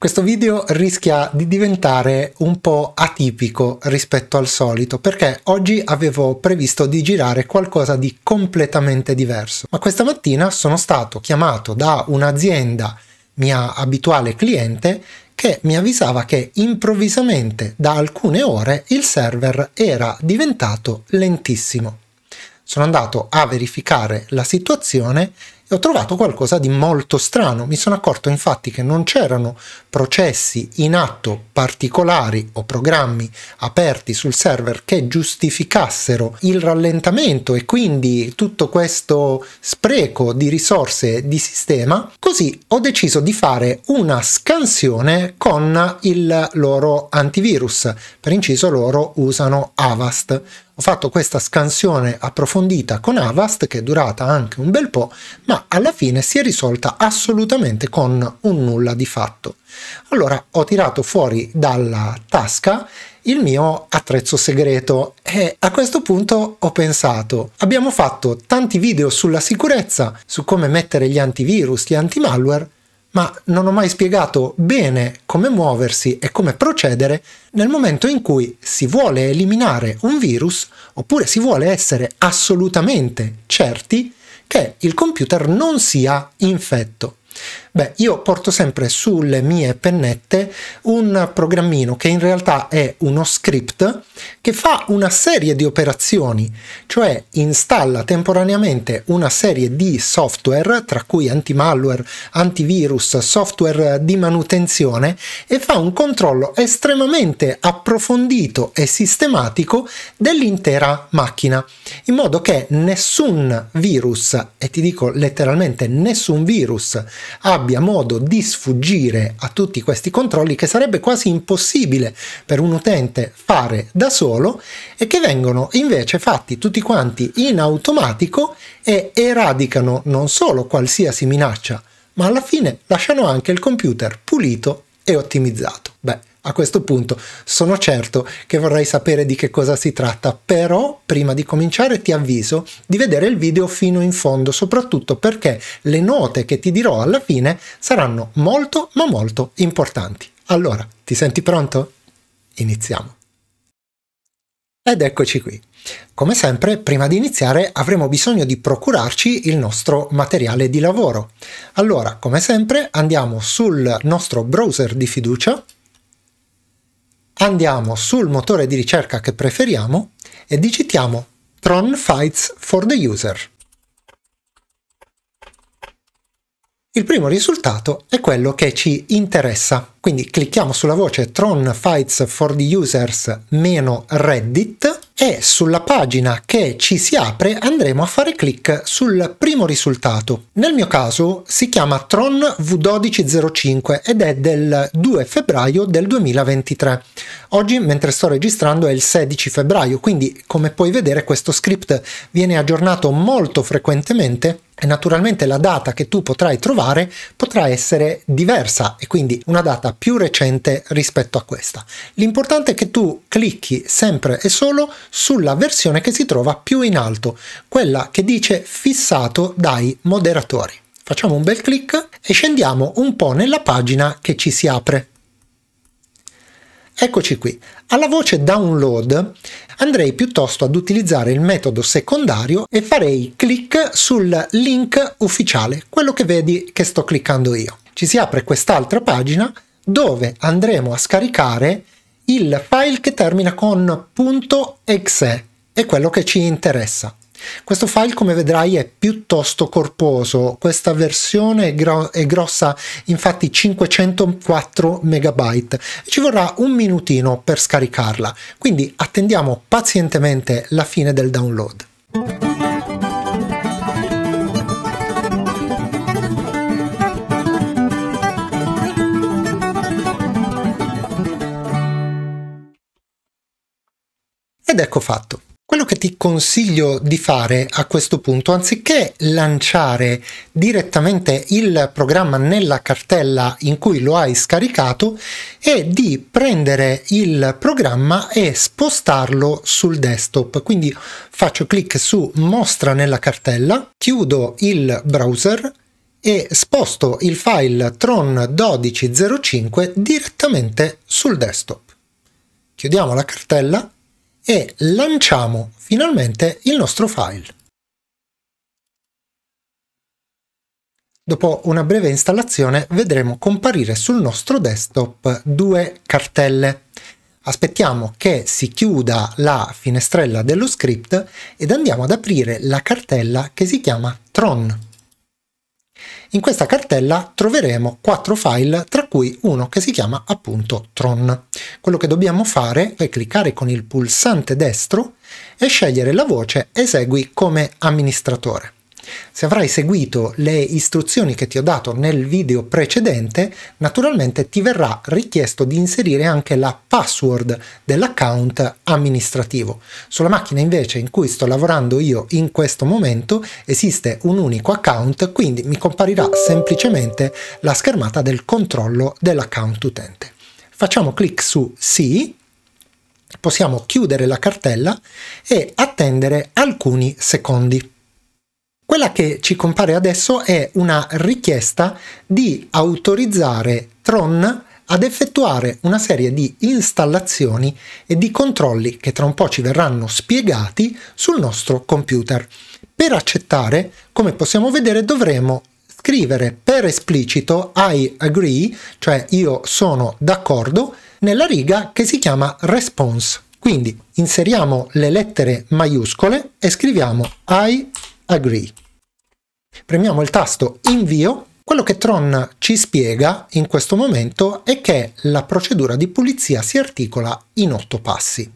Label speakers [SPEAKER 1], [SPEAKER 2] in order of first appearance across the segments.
[SPEAKER 1] Questo video rischia di diventare un po' atipico rispetto al solito perché oggi avevo previsto di girare qualcosa di completamente diverso, ma questa mattina sono stato chiamato da un'azienda mia abituale cliente che mi avvisava che improvvisamente da alcune ore il server era diventato lentissimo. Sono andato a verificare la situazione e ho trovato qualcosa di molto strano. Mi sono accorto infatti che non c'erano processi in atto particolari o programmi aperti sul server che giustificassero il rallentamento e quindi tutto questo spreco di risorse di sistema. Così ho deciso di fare una scansione con il loro antivirus. Per inciso loro usano Avast ho fatto questa scansione approfondita con Avast che è durata anche un bel po', ma alla fine si è risolta assolutamente con un nulla di fatto. Allora ho tirato fuori dalla tasca il mio attrezzo segreto e a questo punto ho pensato abbiamo fatto tanti video sulla sicurezza, su come mettere gli antivirus, gli antimalware ma non ho mai spiegato bene come muoversi e come procedere nel momento in cui si vuole eliminare un virus oppure si vuole essere assolutamente certi che il computer non sia infetto. Beh, io porto sempre sulle mie pennette un programmino che in realtà è uno script che fa una serie di operazioni, cioè installa temporaneamente una serie di software, tra cui anti-malware, antivirus, software di manutenzione e fa un controllo estremamente approfondito e sistematico dell'intera macchina, in modo che nessun virus, e ti dico letteralmente nessun virus, abbia abbia modo di sfuggire a tutti questi controlli che sarebbe quasi impossibile per un utente fare da solo e che vengono invece fatti tutti quanti in automatico e eradicano non solo qualsiasi minaccia, ma alla fine lasciano anche il computer pulito e ottimizzato. A questo punto sono certo che vorrai sapere di che cosa si tratta, però prima di cominciare ti avviso di vedere il video fino in fondo, soprattutto perché le note che ti dirò alla fine saranno molto ma molto importanti. Allora, ti senti pronto? Iniziamo. Ed eccoci qui. Come sempre, prima di iniziare avremo bisogno di procurarci il nostro materiale di lavoro. Allora, come sempre, andiamo sul nostro browser di fiducia andiamo sul motore di ricerca che preferiamo e digitiamo Tron Fights for the User. Il primo risultato è quello che ci interessa, quindi clicchiamo sulla voce Tron Fights for the Users-Reddit e sulla pagina che ci si apre andremo a fare clic sul primo risultato. Nel mio caso si chiama Tron V1205 ed è del 2 febbraio del 2023. Oggi mentre sto registrando è il 16 febbraio, quindi come puoi vedere questo script viene aggiornato molto frequentemente e naturalmente la data che tu potrai trovare potrà essere diversa e quindi una data più recente rispetto a questa. L'importante è che tu clicchi sempre e solo sulla versione che si trova più in alto, quella che dice fissato dai moderatori. Facciamo un bel clic e scendiamo un po' nella pagina che ci si apre. Eccoci qui. Alla voce download andrei piuttosto ad utilizzare il metodo secondario e farei clic sul link ufficiale, quello che vedi che sto cliccando io. Ci si apre quest'altra pagina dove andremo a scaricare il file che termina con .exe, è quello che ci interessa. Questo file, come vedrai, è piuttosto corposo. Questa versione è, gro è grossa infatti 504 MB. Ci vorrà un minutino per scaricarla, quindi attendiamo pazientemente la fine del download. Ed ecco fatto quello che ti consiglio di fare a questo punto, anziché lanciare direttamente il programma nella cartella in cui lo hai scaricato, è di prendere il programma e spostarlo sul desktop. Quindi faccio clic su mostra nella cartella, chiudo il browser e sposto il file Tron 1205 direttamente sul desktop. Chiudiamo la cartella e lanciamo finalmente il nostro file. Dopo una breve installazione vedremo comparire sul nostro desktop due cartelle. Aspettiamo che si chiuda la finestrella dello script ed andiamo ad aprire la cartella che si chiama Tron. In questa cartella troveremo quattro file, tra cui uno che si chiama appunto Tron. Quello che dobbiamo fare è cliccare con il pulsante destro e scegliere la voce Esegui come amministratore. Se avrai seguito le istruzioni che ti ho dato nel video precedente, naturalmente ti verrà richiesto di inserire anche la password dell'account amministrativo. Sulla macchina invece in cui sto lavorando io in questo momento esiste un unico account, quindi mi comparirà semplicemente la schermata del controllo dell'account utente. Facciamo clic su sì possiamo chiudere la cartella e attendere alcuni secondi. Quella che ci compare adesso è una richiesta di autorizzare Tron ad effettuare una serie di installazioni e di controlli che tra un po' ci verranno spiegati sul nostro computer. Per accettare, come possiamo vedere, dovremo scrivere per esplicito I agree, cioè io sono d'accordo, nella riga che si chiama response. Quindi inseriamo le lettere maiuscole e scriviamo I agree. Premiamo il tasto invio. Quello che Tron ci spiega in questo momento è che la procedura di pulizia si articola in otto passi.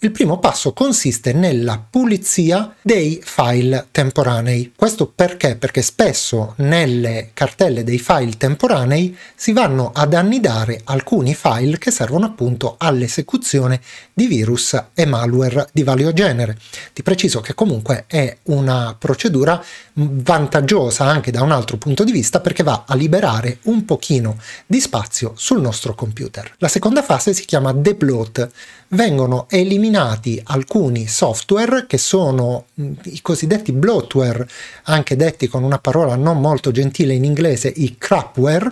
[SPEAKER 1] Il primo passo consiste nella pulizia dei file temporanei. Questo perché? Perché spesso nelle cartelle dei file temporanei si vanno ad annidare alcuni file che servono appunto all'esecuzione di virus e malware di vario genere. Ti preciso che comunque è una procedura vantaggiosa anche da un altro punto di vista perché va a liberare un pochino di spazio sul nostro computer. La seconda fase si chiama deplot. Vengono eliminati eliminati alcuni software che sono i cosiddetti bloatware, anche detti con una parola non molto gentile in inglese, i crapware,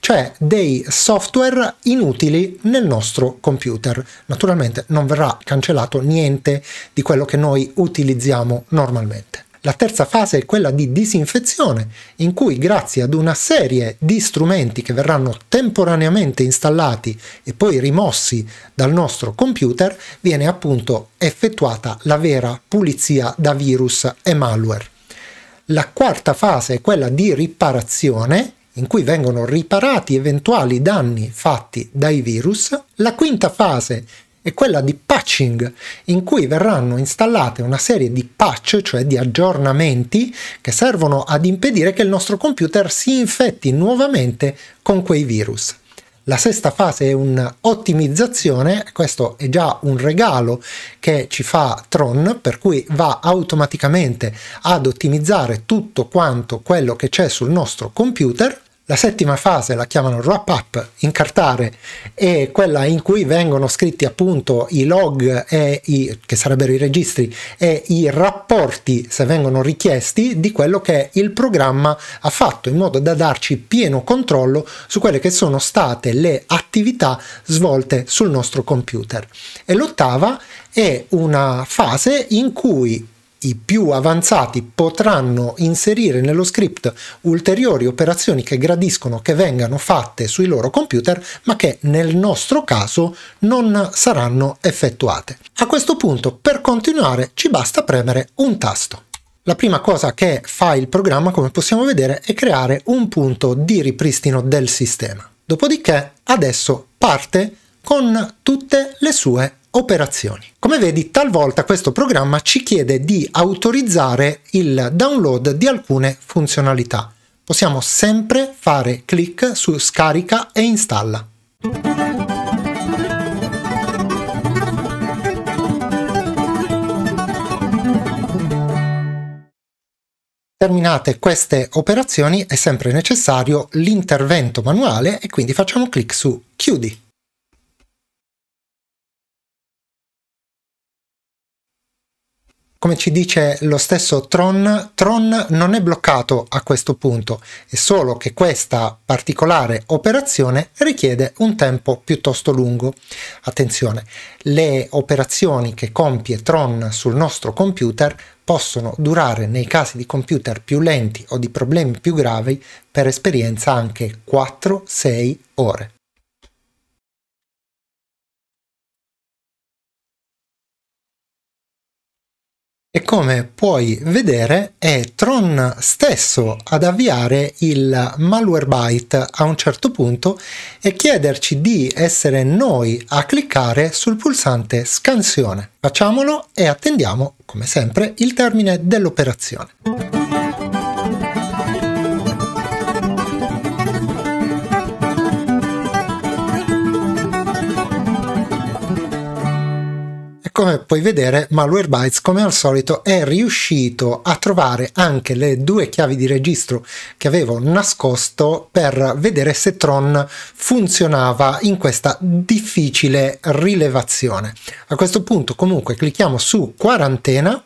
[SPEAKER 1] cioè dei software inutili nel nostro computer. Naturalmente non verrà cancellato niente di quello che noi utilizziamo normalmente. La terza fase è quella di disinfezione, in cui grazie ad una serie di strumenti che verranno temporaneamente installati e poi rimossi dal nostro computer, viene appunto effettuata la vera pulizia da virus e malware. La quarta fase è quella di riparazione, in cui vengono riparati eventuali danni fatti dai virus. La quinta fase è quella di patching, in cui verranno installate una serie di patch, cioè di aggiornamenti, che servono ad impedire che il nostro computer si infetti nuovamente con quei virus. La sesta fase è un'ottimizzazione, questo è già un regalo che ci fa Tron, per cui va automaticamente ad ottimizzare tutto quanto quello che c'è sul nostro computer la settima fase la chiamano wrap up, incartare, è quella in cui vengono scritti appunto i log, e i, che sarebbero i registri, e i rapporti, se vengono richiesti, di quello che il programma ha fatto, in modo da darci pieno controllo su quelle che sono state le attività svolte sul nostro computer. E l'ottava è una fase in cui i più avanzati potranno inserire nello script ulteriori operazioni che gradiscono che vengano fatte sui loro computer, ma che nel nostro caso non saranno effettuate. A questo punto, per continuare, ci basta premere un tasto. La prima cosa che fa il programma, come possiamo vedere, è creare un punto di ripristino del sistema. Dopodiché, adesso parte con tutte le sue operazioni. Come vedi, talvolta questo programma ci chiede di autorizzare il download di alcune funzionalità. Possiamo sempre fare clic su scarica e installa. Terminate queste operazioni è sempre necessario l'intervento manuale e quindi facciamo clic su chiudi. Come ci dice lo stesso Tron, Tron non è bloccato a questo punto, è solo che questa particolare operazione richiede un tempo piuttosto lungo. Attenzione, le operazioni che compie Tron sul nostro computer possono durare nei casi di computer più lenti o di problemi più gravi per esperienza anche 4-6 ore. E come puoi vedere è Tron stesso ad avviare il Malwarebyte a un certo punto e chiederci di essere noi a cliccare sul pulsante scansione. Facciamolo e attendiamo, come sempre, il termine dell'operazione. Come puoi vedere, Malwarebytes, come al solito, è riuscito a trovare anche le due chiavi di registro che avevo nascosto per vedere se Tron funzionava in questa difficile rilevazione. A questo punto, comunque, clicchiamo su quarantena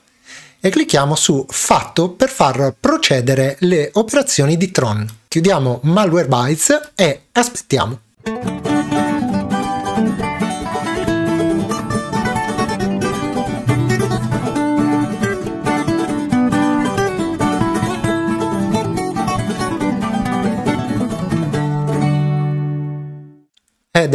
[SPEAKER 1] e clicchiamo su fatto per far procedere le operazioni di Tron. Chiudiamo Malwarebytes e aspettiamo.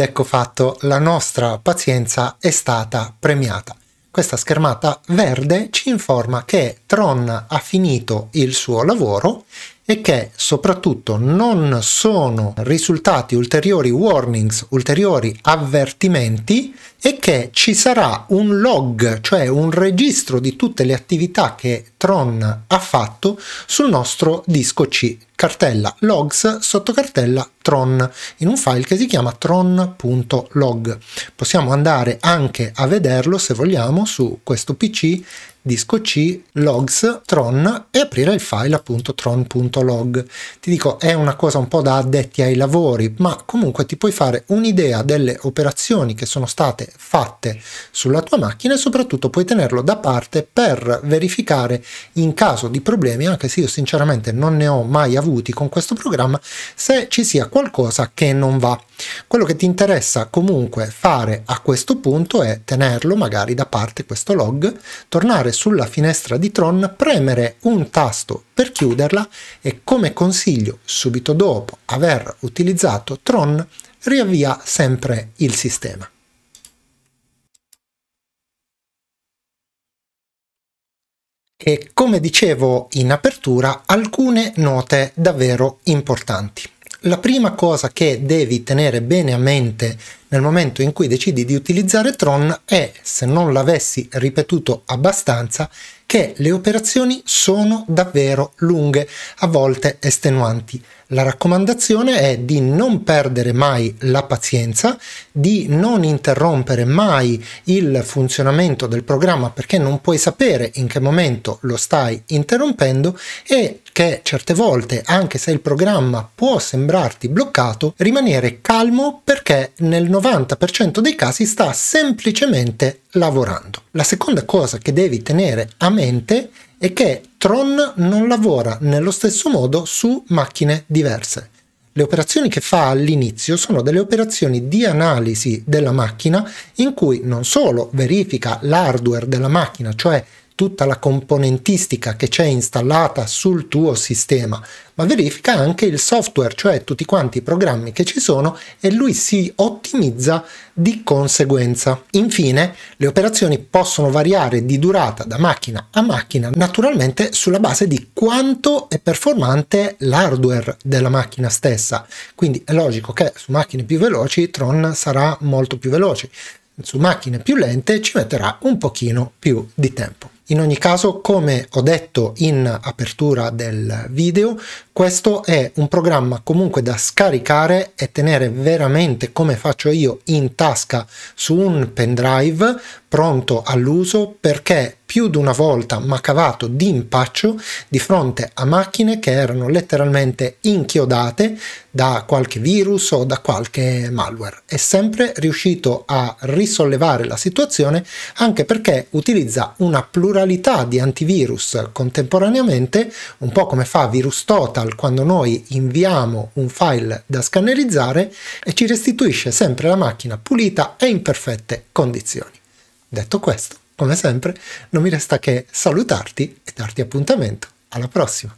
[SPEAKER 1] ed ecco fatto, la nostra pazienza è stata premiata. Questa schermata verde ci informa che Tron ha finito il suo lavoro e che soprattutto non sono risultati ulteriori warnings, ulteriori avvertimenti e che ci sarà un log, cioè un registro di tutte le attività che Tron ha fatto sul nostro disco C, cartella logs sotto cartella Tron, in un file che si chiama tron.log. Possiamo andare anche a vederlo se vogliamo su questo PC disco C, logs, tron e aprire il file appunto tron.log. Ti dico è una cosa un po' da addetti ai lavori, ma comunque ti puoi fare un'idea delle operazioni che sono state fatte sulla tua macchina e soprattutto puoi tenerlo da parte per verificare in caso di problemi, anche se io sinceramente non ne ho mai avuti con questo programma, se ci sia qualcosa che non va. Quello che ti interessa comunque fare a questo punto è tenerlo magari da parte questo log, tornare sulla finestra di Tron, premere un tasto per chiuderla e come consiglio subito dopo aver utilizzato Tron riavvia sempre il sistema. E come dicevo in apertura, alcune note davvero importanti la prima cosa che devi tenere bene a mente nel momento in cui decidi di utilizzare Tron è, se non l'avessi ripetuto abbastanza, che le operazioni sono davvero lunghe, a volte estenuanti. La raccomandazione è di non perdere mai la pazienza, di non interrompere mai il funzionamento del programma perché non puoi sapere in che momento lo stai interrompendo e che certe volte, anche se il programma può sembrarti bloccato, rimanere calmo perché nel 90% dei casi sta semplicemente lavorando. La seconda cosa che devi tenere a mente è che Tron non lavora nello stesso modo su macchine diverse. Le operazioni che fa all'inizio sono delle operazioni di analisi della macchina in cui non solo verifica l'hardware della macchina, cioè tutta la componentistica che c'è installata sul tuo sistema, ma verifica anche il software, cioè tutti quanti i programmi che ci sono e lui si ottimizza di conseguenza. Infine, le operazioni possono variare di durata da macchina a macchina, naturalmente sulla base di quanto è performante l'hardware della macchina stessa. Quindi è logico che su macchine più veloci Tron sarà molto più veloce, su macchine più lente ci metterà un pochino più di tempo. In ogni caso, come ho detto in apertura del video, questo è un programma comunque da scaricare e tenere veramente come faccio io in tasca su un pendrive pronto all'uso perché più di una volta ma cavato di impaccio di fronte a macchine che erano letteralmente inchiodate da qualche virus o da qualche malware. È sempre riuscito a risollevare la situazione anche perché utilizza una pluralità di antivirus contemporaneamente, un po' come fa Virus Total quando noi inviamo un file da scannerizzare e ci restituisce sempre la macchina pulita e in perfette condizioni. Detto questo, come sempre, non mi resta che salutarti e darti appuntamento. Alla prossima!